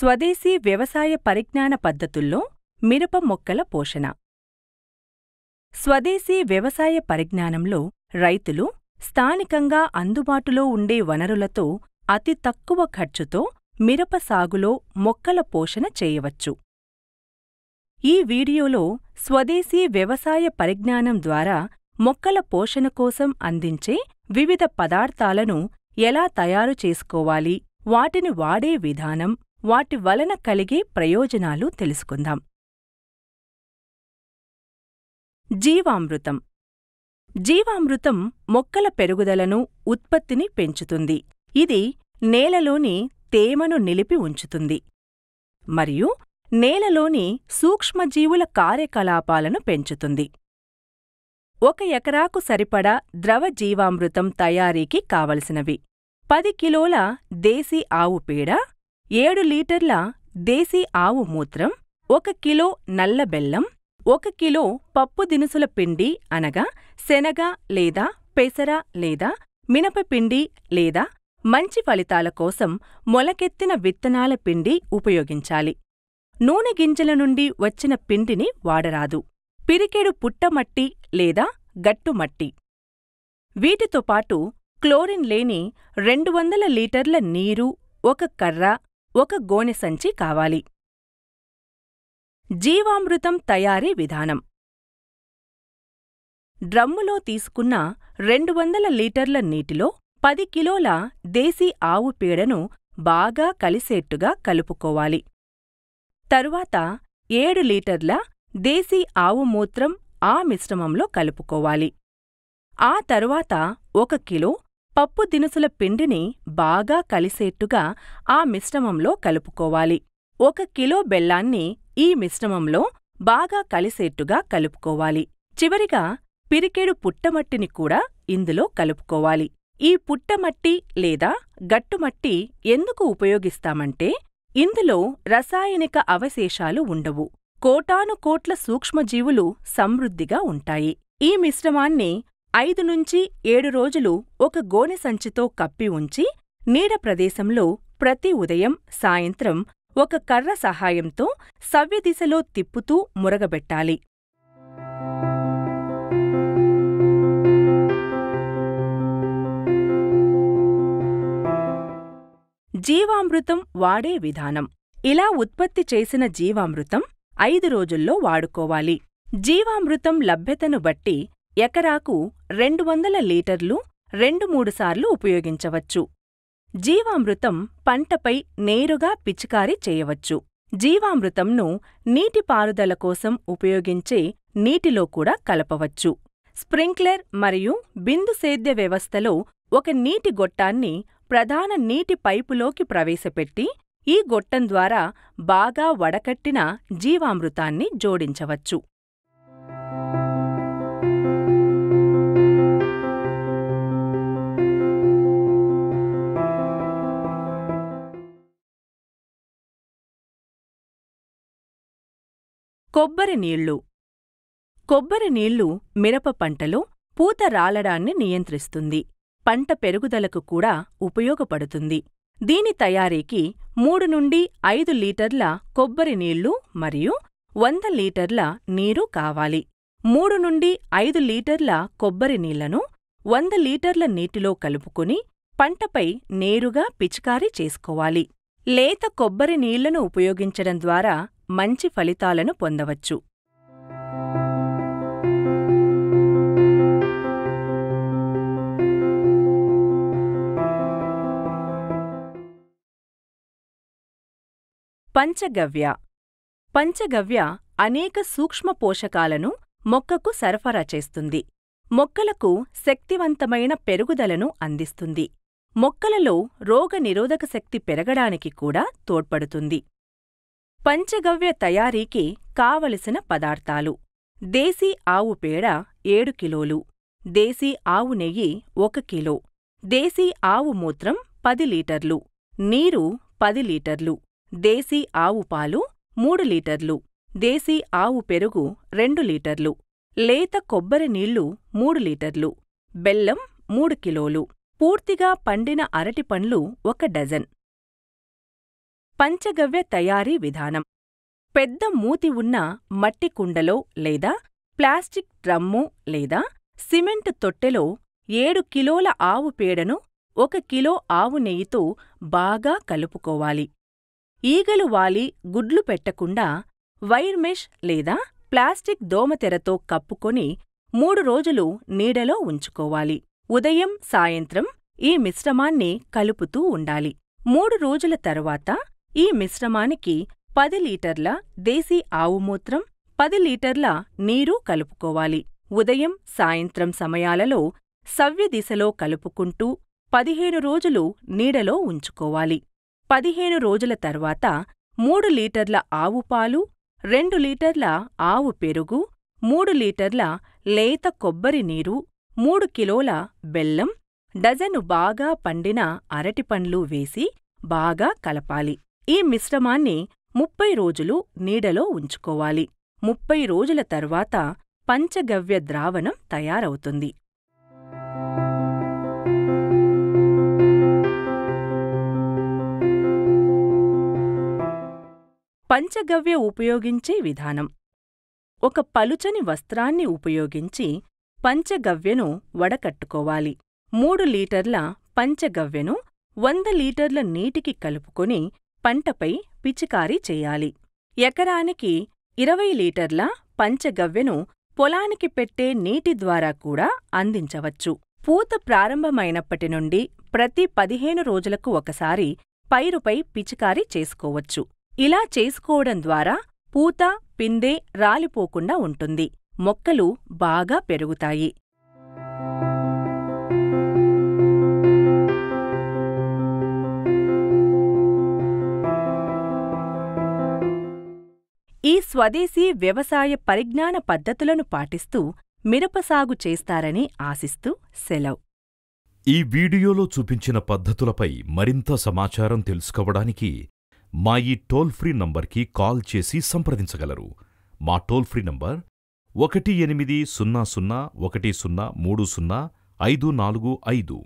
స్వదేశీ వ్యవసాయ పరిజ్ఞాన పద్ధతుల్లో మిరప మొక్కల పోషణ స్వదేశీ వ్యవసాయ పరిజ్ఞానంలో రైతులు స్థానికంగా అందుబాటులో ఉండే వనరులతో అతి తక్కువ ఖర్చుతో మిరప సాగులో మొక్కల పోషణ చేయవచ్చు ఈ వీడియోలో స్వదేశీ వ్యవసాయ పరిజ్ఞానం ద్వారా మొక్కల పోషణ కోసం అందించే వివిధ పదార్థాలను ఎలా తయారు చేసుకోవాలి వాటిని వాడే విధానం వాటి వలన కలిగే ప్రయోజనాలు తెలుసుకుందాం జీవామృతం జీవామృతం మొక్కల పెరుగుదలను ఉత్పత్తిని పెంచుతుంది ఇది నేలలోని తేమను నిలిపి ఉంచుతుంది మరియు నేలలోని సూక్ష్మజీవుల కార్యకలాపాలను పెంచుతుంది ఒక ఎకరాకు సరిపడా ద్రవ జీవామృతం తయారీకి కావలసినవి పది కిలోల దేశీ ఆవు పేడ ఏడు లీటర్ల దేశీ ఆవు మూత్రం ఒక కిలో నల్ల బెల్లం ఒక కిలో పప్పు దినుసుల పిండి అనగా శనగ లేదా పెసర లేదా మినపపిండి లేదా మంచి ఫలితాల కోసం మొలకెత్తిన విత్తనాల పిండి ఉపయోగించాలి నూనె గింజల నుండి వచ్చిన పిండిని వాడరాదు పిరికెడు పుట్టమట్టి లేదా గట్టుమట్టి వీటితో పాటు క్లోరిన్ లేని రెండు వందల లీటర్ల నీరు ఒక కర్ర ఒక గోనె సంచి కావాలి జీవామృతం తయారీ విధానం డ్రమ్ములో తీసుకున్న రెండు వందల లీటర్ల నీటిలో పది కిలోల దేశీ ఆవు పీడను బాగా కలిసేట్టుగా కలుపుకోవాలి తరువాత ఏడు లీటర్ల దేశీ ఆవు మూత్రం ఆ మిశ్రమంలో కలుపుకోవాలి ఆ తరువాత ఒక కిలో పప్పు దినుసుల పిండిని బాగా కలిసేట్టుగా ఆ మిశ్రమంలో కలుపుకోవాలి ఒక కిలో బెల్లాన్ని ఈ మిశ్రమంలో బాగా కలిసేట్టుగా కలుపుకోవాలి చివరిగా పిరికెడు పుట్టమట్టిని కూడా ఇందులో కలుపుకోవాలి ఈ పుట్టమట్టి లేదా గట్టుమట్టి ఎందుకు ఉపయోగిస్తామంటే ఇందులో రసాయనిక అవశేషాలు ఉండవు కోటానుకోట్ల సూక్ష్మజీవులు సమృద్ధిగా ఉంటాయి ఈ మిశ్రమాన్ని ఐదు నుంచి ఏడు రోజులు ఒక గోనె సంచితో కప్పి ఉంచి నీడ ప్రదేశంలో ప్రతి ఉదయం సాయంత్రం ఒక కర్ర సహాయంతో సవ్యదిశలో తిప్పుతూ మురగబెట్టాలి జీవామృతం వాడే విధానం ఇలా ఉత్పత్తి చేసిన జీవామృతం ఐదు రోజుల్లో వాడుకోవాలి జీవామృతం లభ్యతను బట్టి ఎకరాకు రెండు వందల లీటర్లు రెండు మూడుసార్లు ఉపయోగించవచ్చు జీవామృతం పంటపై నేరుగా పిచికారీ చేయవచ్చు జీవామృతంను నీటిపారుదల కోసం ఉపయోగించే నీటిలో కూడా కలపవచ్చు స్ప్రింక్లర్ మరియు బిందు సేద్య వ్యవస్థలో ఒక నీటి గొట్టాన్ని ప్రధాన నీటి పైపులోకి ప్రవేశపెట్టి ఈ గొట్టం ద్వారా బాగా వడకట్టిన జీవామృతాన్ని జోడించవచ్చు కొబ్బరి నీళ్లు కొబ్బరి నీళ్లు మిరప పంటలో పూత రాలడాన్ని నియంత్రిస్తుంది పంట పెరుగుదలకు కూడా ఉపయోగపడుతుంది దీని తయారీకి మూడు నుండి ఐదు లీటర్ల కొబ్బరి నీళ్లు మరియు వంద లీటర్ల నీరు కావాలి మూడు నుండి ఐదు లీటర్ల కొబ్బరి నీళ్లను వంద లీటర్ల నీటిలో కలుపుకుని పంటపై నేరుగా పిచికారీ చేసుకోవాలి లేత కొబ్బరి నీళ్లను ఉపయోగించడం ద్వారా మంచి ఫలితాలను పొందవచ్చు పంచగవ్య పంచగవ్య అనేక సూక్ష్మ పోషకాలను మొక్కకు సరఫరా చేస్తుంది మొక్కలకు శక్తివంతమైన పెరుగుదలను అందిస్తుంది మొక్కలలో రోగనిరోధక శక్తి పెరగడానికి కూడా తోడ్పడుతుంది పంచగవ్య తయారీకి కావలసిన పదార్థాలు దేశీ ఆవు పేడ ఏడు కిలోలు దేశీ ఆవు నెయ్యి ఒక కిలో దేశీ ఆవు మూత్రం పది లీటర్లు నీరు పది లీటర్లు దేశీ ఆవు పాలు మూడు లీటర్లు దేశీ ఆవు పెరుగు రెండు లీటర్లు లేత కొబ్బరి నీళ్లు మూడు లీటర్లు బెల్లం మూడు కిలోలు పూర్తిగా పండిన అరటిపండ్లు ఒక డజన్ పంచగవ్య తయారీ విధానం పెద్ద మూతి ఉన్న మట్టి కుండలో లేదా ప్లాస్టిక్ డ్రమ్ము లేదా సిమెంట్ తొట్టెలో ఏడు కిలోల ఆవు పేడను ఒక కిలో ఆవు నెయ్యితో బాగా కలుపుకోవాలి ఈగలు వాలి గుడ్లు పెట్టకుండా వైర్ లేదా ప్లాస్టిక్ దోమతెరతో కప్పుకొని మూడు రోజులు నీడలో ఉంచుకోవాలి ఉదయం సాయంత్రం ఈ మిశ్రమాన్ని కలుపుతూ ఉండాలి మూడు రోజుల తరువాత ఈ మిశ్రమానికి పది లీటర్ల దేశీ ఆవు మూత్రం పది లీటర్ల నీరు కలుపుకోవాలి ఉదయం సాయంత్రం సమయాలలో సవ్య దిశలో కలుపుకుంటూ పదిహేను రోజులు నీడలో ఉంచుకోవాలి పదిహేను రోజుల తర్వాత మూడు లీటర్ల ఆవు పాలు రెండు లీటర్ల ఆవు పెరుగు మూడు లీటర్ల లేత కొబ్బరి నీరు మూడు కిలోల బెల్లం డజను బాగా పండిన అరటిపండ్లు వేసి బాగా కలపాలి ఈ మిశ్రమాన్ని ముప్పై రోజులు నీడలో ఉంచుకోవాలి ముప్పై రోజుల తర్వాత పంచగవ్య ద్రావణం తయారవుతుంది పంచగవ్య ఉపయోగించే విధానం ఒక పలుచని వస్త్రాన్ని ఉపయోగించి పంచగవ్యను వడకట్టుకోవాలి మూడు లీటర్ల పంచగవ్యను వంద లీటర్ల నీటికి కలుపుకొని పంటపై పిచికారీ చేయాలి ఎకరానికి ఇరవై లీటర్ల పంచగవ్యను పొలానికి పెట్టే నీటి ద్వారా కూడా అందించవచ్చు పూత ప్రారంభమైనప్పటి నుండి ప్రతి పదిహేను రోజులకు ఒకసారి పైరుపై పిచికారీ చేసుకోవచ్చు ఇలా చేసుకోవడం ద్వారా పూత పిందె రాలిపోకుండా ఉంటుంది మొక్కలు బాగా పెరుగుతాయి ఈ స్వదేశీ వ్యవసాయ పరిజ్ఞాన పద్ధతులను పాటిస్తూ మిరపసాగు సాగు చేస్తారని ఆశిస్తూ సెలవు ఈ వీడియోలో చూపించిన పద్ధతులపై మరింత సమాచారం తెలుసుకోవడానికి మా ఈ టోల్ ఫ్రీ నంబర్కి కాల్ చేసి సంప్రదించగలరు మా టోల్ ఫ్రీ నంబర్ ఒకటి ఎనిమిది సున్నా సున్నా ఒకటి సున్నా మూడు సున్నా ఐదు నాలుగు ఐదు